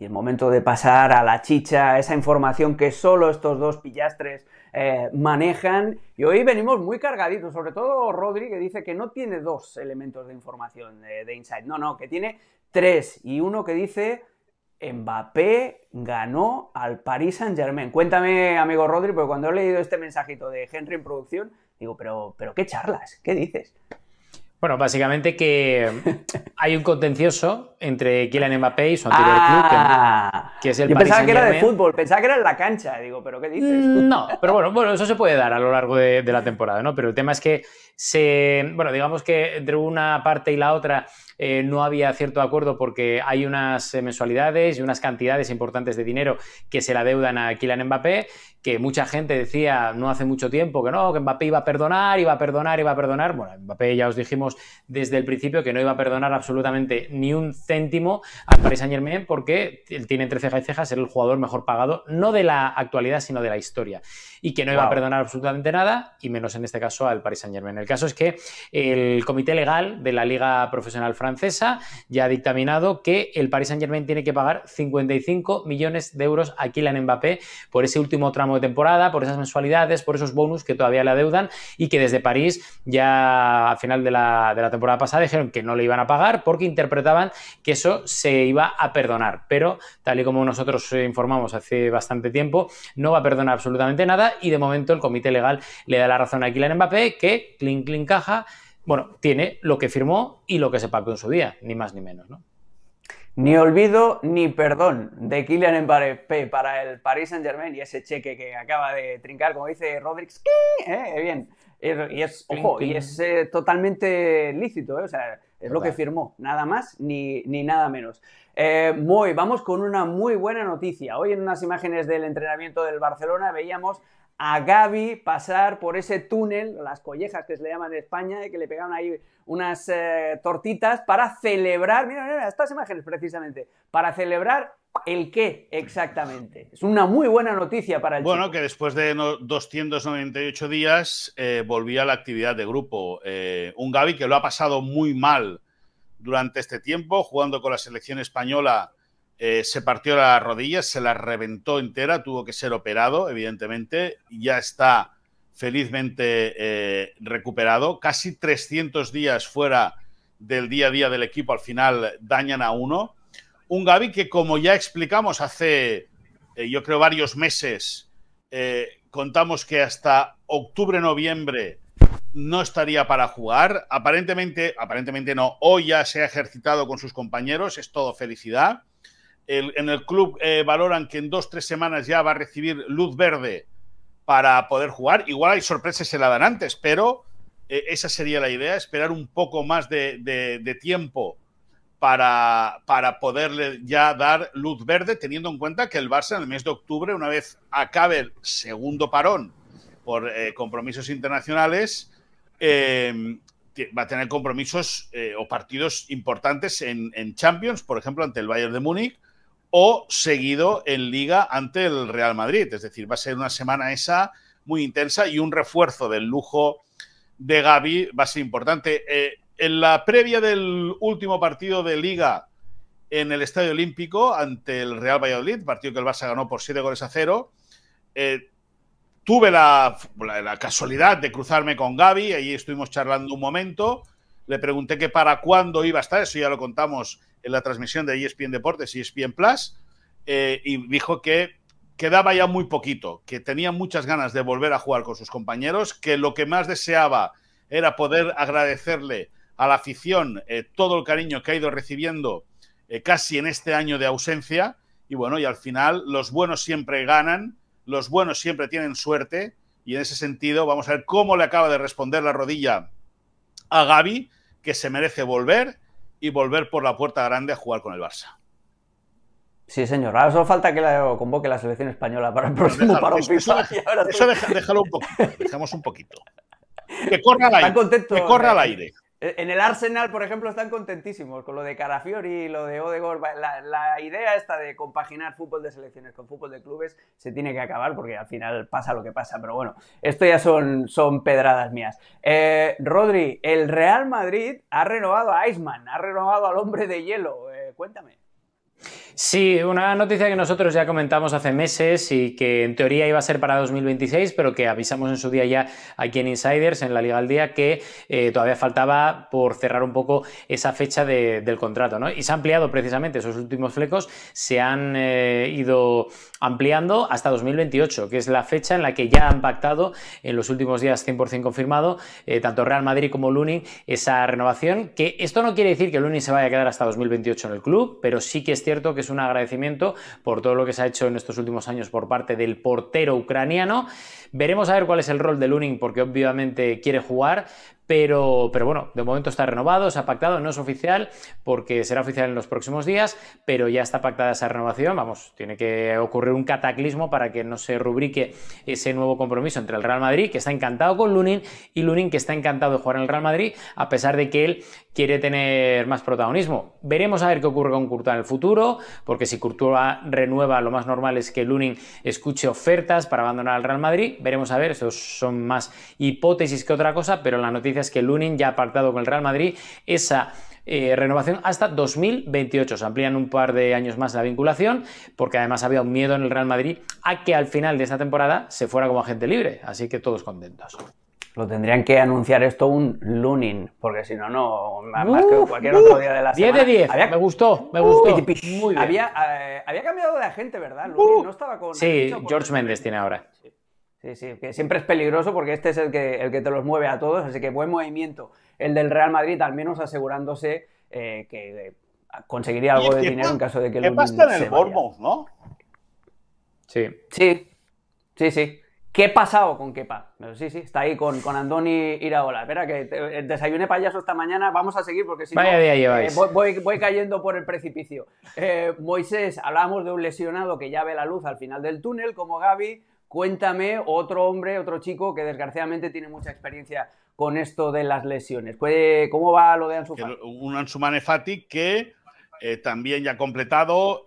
Y el momento de pasar a la chicha, esa información que solo estos dos pillastres eh, manejan. Y hoy venimos muy cargaditos, sobre todo Rodri, que dice que no tiene dos elementos de información de, eh, de Insight. No, no, que tiene tres. Y uno que dice Mbappé ganó al Paris Saint Germain. Cuéntame, amigo Rodri, porque cuando he leído este mensajito de Henry en producción, digo, pero, pero ¿qué charlas? ¿Qué dices? Bueno, básicamente que hay un contencioso entre Kylian Mbappé y su anterior ah. club, que, es el Yo pensaba que era de fútbol, pensaba que era en la cancha, digo, pero ¿qué dices? Mm, no, pero bueno, bueno eso se puede dar a lo largo de, de, la temporada, ¿no? Pero el tema es que se, bueno, digamos que entre una parte y la otra eh, no había cierto acuerdo porque hay unas eh, mensualidades y unas cantidades importantes de dinero que se la deudan a Kylian Mbappé, que mucha gente decía no hace mucho tiempo que no, que Mbappé iba a perdonar, iba a perdonar, iba a perdonar. Bueno, Mbappé ya os dijimos desde el principio que no iba a perdonar absolutamente ni un céntimo al Paris Saint Germain porque él tiene entre cejas y cejas el jugador mejor pagado, no de la actualidad, sino de la historia. Y que no iba a perdonar absolutamente nada, y menos en este caso al Paris Saint Germain. El caso es que el comité legal de la Liga Profesional Francia francesa ya ha dictaminado que el Paris Saint-Germain tiene que pagar 55 millones de euros a Kylian Mbappé por ese último tramo de temporada, por esas mensualidades, por esos bonus que todavía le adeudan y que desde París ya a final de la, temporada pasada dijeron que no le iban a pagar porque interpretaban que eso se iba a perdonar. Pero tal y como nosotros informamos hace bastante tiempo, no va a perdonar absolutamente nada y de momento el comité legal le da la razón a Kylian Mbappé que clink clink caja bueno, tiene lo que firmó y lo que se pagó en su día, ni más ni menos, ¿no? Ni olvido ni perdón de Kylian Mbappé para el Paris Saint Germain y ese cheque que acaba de trincar, como dice Rodríguez, ¿Eh? bien. Y es, ojo, y es eh, totalmente lícito, eh, o sea, es lo que firmó, nada más ni, ni nada menos. Eh, muy, vamos con una muy buena noticia. Hoy en unas imágenes del entrenamiento del Barcelona veíamos a Gaby pasar por ese túnel, las collejas que se le llaman en España, que le pegaron ahí unas eh, tortitas para celebrar, mira, mira, estas imágenes precisamente, para celebrar el qué exactamente. Es una muy buena noticia para el Bueno, que después de 298 días eh, volvía a la actividad de grupo. Eh, un Gaby que lo ha pasado muy mal durante este tiempo, jugando con la selección española eh, se partió la rodilla, se la reventó entera, tuvo que ser operado, evidentemente. Ya está felizmente eh, recuperado. Casi 300 días fuera del día a día del equipo, al final dañan a uno. Un Gaby que, como ya explicamos hace, eh, yo creo, varios meses, contamos que hasta octubre, noviembre no estaría para jugar. Aparentemente, aparentemente no, hoy ya se ha ejercitado con sus compañeros, es todo felicidad en el club eh, valoran que en dos, tres semanas ya va a recibir luz verde para poder jugar. Igual hay sorpresas, se la dan antes, pero eh, esa sería la idea, esperar un poco más de, tiempo para, para, poderle ya dar luz verde, teniendo en cuenta que el Barça en el mes de octubre, una vez acabe el segundo parón por eh, compromisos internacionales, em, va a tener compromisos o partidos importantes en Champions, por ejemplo, ante el Bayern de Múnich, o seguido en liga ante el Real Madrid. Es decir, va a ser una semana esa muy intensa y un refuerzo del lujo de Gaby va a ser importante. Eh, en la previa del último partido de liga en el Estadio Olímpico ante el Real Valladolid, partido que el Barça ganó por 7 goles a 0, eh, tuve la, casualidad de cruzarme con Gaby, ahí estuvimos charlando un momento, le pregunté que para cuándo iba a estar, eso ya lo contamos en la transmisión de ESPN Deportes y e ESPN Plus, eh, y dijo que quedaba ya muy poquito, que tenía muchas ganas de volver a jugar con sus compañeros, que lo que más deseaba era poder agradecerle a la afición eh, todo el cariño que ha ido recibiendo eh, casi en este año de ausencia. Y bueno, y al final los buenos siempre ganan, los buenos siempre tienen suerte. Y en ese sentido vamos a ver cómo le acaba de responder la rodilla a Gaby, que se merece volver y volver por la puerta grande a jugar con el Barça. Sí, señor. Ahora solo falta que la convoque la selección española para el próximo Eso, déjalo un poquito. Dejamos un poquito. Que corra al aire. Que corra al aire. Eh, en el Arsenal, por ejemplo, están contentísimos con lo de Carafiori y lo de Odegor. La, la, idea esta de compaginar fútbol de selecciones con fútbol de clubes se tiene que acabar porque al final pasa lo que pasa. Pero bueno, esto ya son, son pedradas mías. Eh, Rodri, el Real Madrid ha renovado a Iceman, ha renovado al hombre de hielo. Eh, cuéntame. Sí, una noticia que nosotros ya comentamos hace meses y que en teoría iba a ser para 2026, pero que avisamos en su día ya aquí en Insiders, en la Liga al Día, que eh, todavía faltaba por cerrar un poco esa fecha del contrato. ¿no? Y se ha ampliado precisamente, esos últimos flecos se han eh, ido ampliando hasta 2028, que es la fecha en la que ya han pactado en los últimos días 100% confirmado, eh, tanto Real Madrid como Luni, esa renovación, que esto no quiere decir que Luni se vaya a quedar hasta 2028 en el club, pero sí que es cierto que es un agradecimiento por todo lo que se ha hecho en estos últimos años por parte del portero ucraniano. Veremos a ver cuál es el rol de Lunin, porque obviamente quiere jugar, pero, pero, bueno, de momento está renovado, se ha pactado, no es oficial porque será oficial en los próximos días, pero ya está pactada esa renovación, vamos, tiene que ocurrir un cataclismo para que no se rubrique ese nuevo compromiso entre el Real Madrid, que está encantado con Lunin, y Lunin que está encantado de jugar en el Real Madrid, a pesar de que él quiere tener más protagonismo. Veremos a ver qué ocurre con Courtois en el futuro, porque si Courtois renueva, lo más normal es que Lunin escuche ofertas para abandonar al Real Madrid. Veremos a ver, esos son más hipótesis que otra cosa, pero la noticia es que Lunin ya ha apartado con el Real Madrid esa eh, renovación hasta 2028. Se amplían un par de años más la vinculación, porque además había un miedo en el Real Madrid a que al final de esta temporada se fuera como agente libre. Así que todos contentos. Lo tendrían que anunciar esto un lunin, porque si no, no, más que cualquier otro día de la semana. 10 de 10, me gustó, me gustó. Eh, había, cambiado de agente, ¿verdad? no estaba con... Sí, George Mendes tiene ahora. Sí. sí, que siempre es peligroso porque este es el que, el que te los mueve a todos, así que buen movimiento el del Real Madrid, al menos asegurándose eh, que eh, conseguiría algo de dinero en caso de que... ¿Qué pasa en el no? Sí. Sí, sí, sí. ¿Qué ha pasado con Kepa? sí, sí, está ahí con, con Andoni Iraola. Espera, que desayuné payaso esta mañana, vamos a seguir porque si no, eh, voy, cayendo por el precipicio. Eh, Moisés, hablábamos de un lesionado que ya ve la luz al final del túnel, como Gaby. Cuéntame otro hombre, otro chico que desgraciadamente tiene mucha experiencia con esto de las lesiones. ¿Cómo va lo de Ansu Un Ansu Fati que eh, también ya ha completado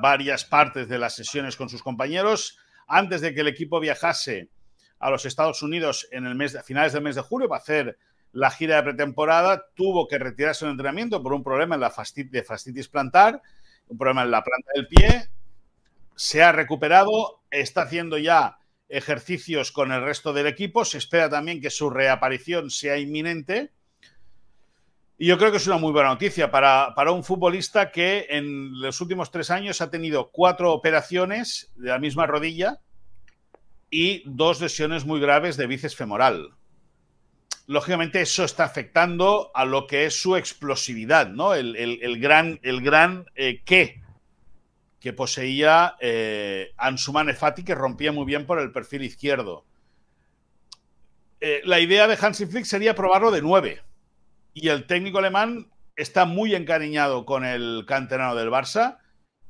varias partes de las sesiones con sus compañeros antes de que el equipo viajase a los Estados Unidos en el mes a finales del mes de julio para hacer la gira de pretemporada, tuvo que retirarse de entrenamiento por un problema en la de fascitis plantar, un problema en la planta del pie, se ha recuperado, está haciendo ya ejercicios con el resto del equipo, se espera también que su reaparición sea inminente y yo creo que es una muy buena noticia para, un futbolista que en los últimos tres años ha tenido cuatro operaciones de la misma rodilla y dos lesiones muy graves de bíceps femoral. Lógicamente eso está afectando a lo que es su explosividad, ¿no? El, gran, el gran eh, qué que poseía eh, Ansumane Fati, que rompía muy bien por el perfil izquierdo. Eh, la idea de Hansi Flick sería probarlo de nueve y el técnico alemán está muy encariñado con el canterano del Barça.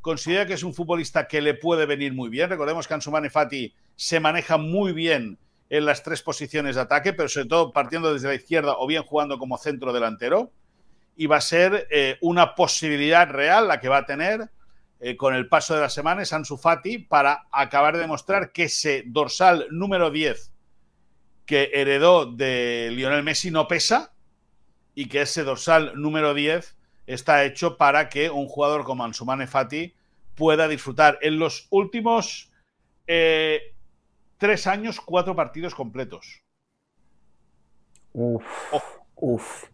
Considera que es un futbolista que le puede venir muy bien. Recordemos que Ansu Fati se maneja muy bien en las tres posiciones de ataque, pero sobre todo partiendo desde la izquierda o bien jugando como centro delantero. Y va a ser eh, una posibilidad real la que va a tener eh, con el paso de las semanas Ansu Fati para acabar de demostrar que ese dorsal número 10 que heredó de Lionel Messi no pesa y que ese dorsal número 10 está hecho para que un jugador como Ansumane Fati pueda disfrutar en los últimos eh, tres años cuatro partidos completos. Uf, uf.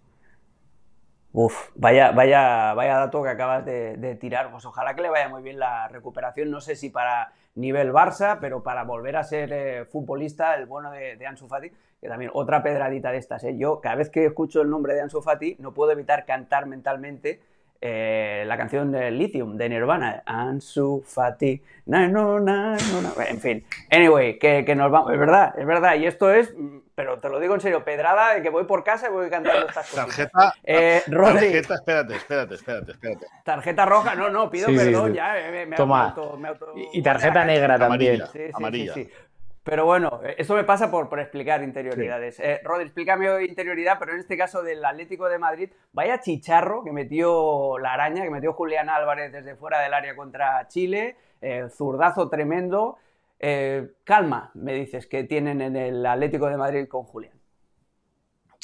Uf, vaya, vaya, vaya dato que acabas de, de, tirar. Pues ojalá que le vaya muy bien la recuperación. No sé si para nivel Barça, pero para volver a ser eh, futbolista, el bueno de, de, Ansu Fati, que también otra pedradita de estas. ¿eh? Yo cada vez que escucho el nombre de Ansu Fati no puedo evitar cantar mentalmente eh, la canción de Lithium de Nirvana, Ansu Fati, na, no, na, no, en fin. Anyway, que, que, nos vamos, es verdad, es verdad, y esto es, pero te lo digo en serio, pedrada de que voy por casa y voy cantando estas cosas. Tarjeta, eh, tarjeta, espérate, espérate, espérate, espérate. Tarjeta roja, no, no, pido perdón, ya, eh, me, Toma. Auto, Y tarjeta negra amarilla, también. amarilla. Pero bueno, eh, eso me pasa por, explicar interioridades. Eh, Rodri, explícame interioridad, pero en este caso del Atlético de Madrid, vaya chicharro que metió la araña, que metió Julián Álvarez desde fuera del área contra Chile, eh, zurdazo tremendo. Eh, calma, me dices, que tienen en el Atlético de Madrid con Julián.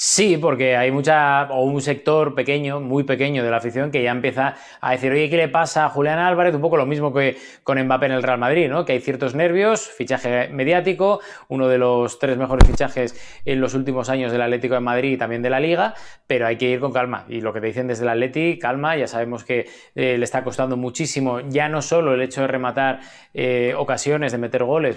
Sí, porque hay mucha, o un sector pequeño, muy pequeño de la afición, que ya empieza a decir, oye, ¿qué le pasa a Julián Álvarez? Un poco lo mismo que con Mbappé en el Real Madrid, ¿no? Que hay ciertos nervios, fichaje mediático, uno de los tres mejores fichajes en los últimos años del Atlético de Madrid y también de la Liga, pero hay que ir con calma. Y lo que te dicen desde el Atleti, calma, ya sabemos que eh, le está costando muchísimo, ya no solo el hecho de rematar eh, ocasiones, de meter goles,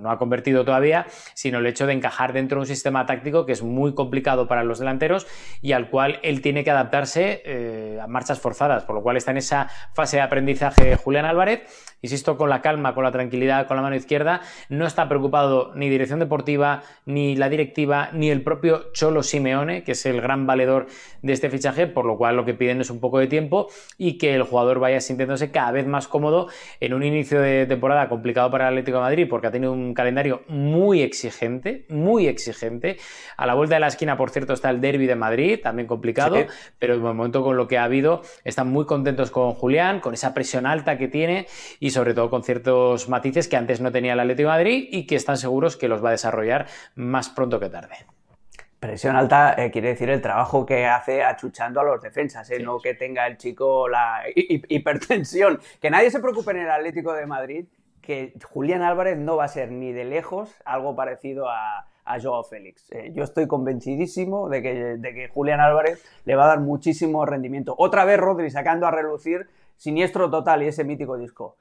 no ha convertido todavía, sino el hecho de encajar dentro de un sistema táctico que es muy complicado para los delanteros y al cual él tiene que adaptarse eh, a marchas forzadas, por lo cual está en esa fase de aprendizaje Julián Álvarez. Insisto, con la calma, con la tranquilidad, con la mano izquierda, no está preocupado ni dirección deportiva, ni la directiva, ni el propio Cholo Simeone, que es el gran valedor de este fichaje, por lo cual lo que piden es un poco de tiempo y que el jugador vaya sintiéndose cada vez más cómodo en un inicio de temporada complicado para el Atlético de Madrid, porque ha tenido un calendario muy exigente, muy exigente. A la vuelta de la esquina, por por cierto, está el derby de Madrid, también complicado, pero en el momento con lo que ha habido, están muy contentos con Julián, con esa presión alta que tiene y sobre todo con ciertos matices que antes no tenía el Atlético de Madrid y que están seguros que los va a desarrollar más pronto que tarde. Presión alta eh, quiere decir el trabajo que hace achuchando a los defensas, eh, no que tenga el chico la hipertensión. Que nadie se preocupe en el Atlético de Madrid, que Julián Álvarez no va a ser ni de lejos algo parecido a, a Joao Félix. Eh, yo estoy convencidísimo de que, de que Julián Álvarez le va a dar muchísimo rendimiento. Otra vez Rodri sacando a relucir siniestro total y ese mítico disco.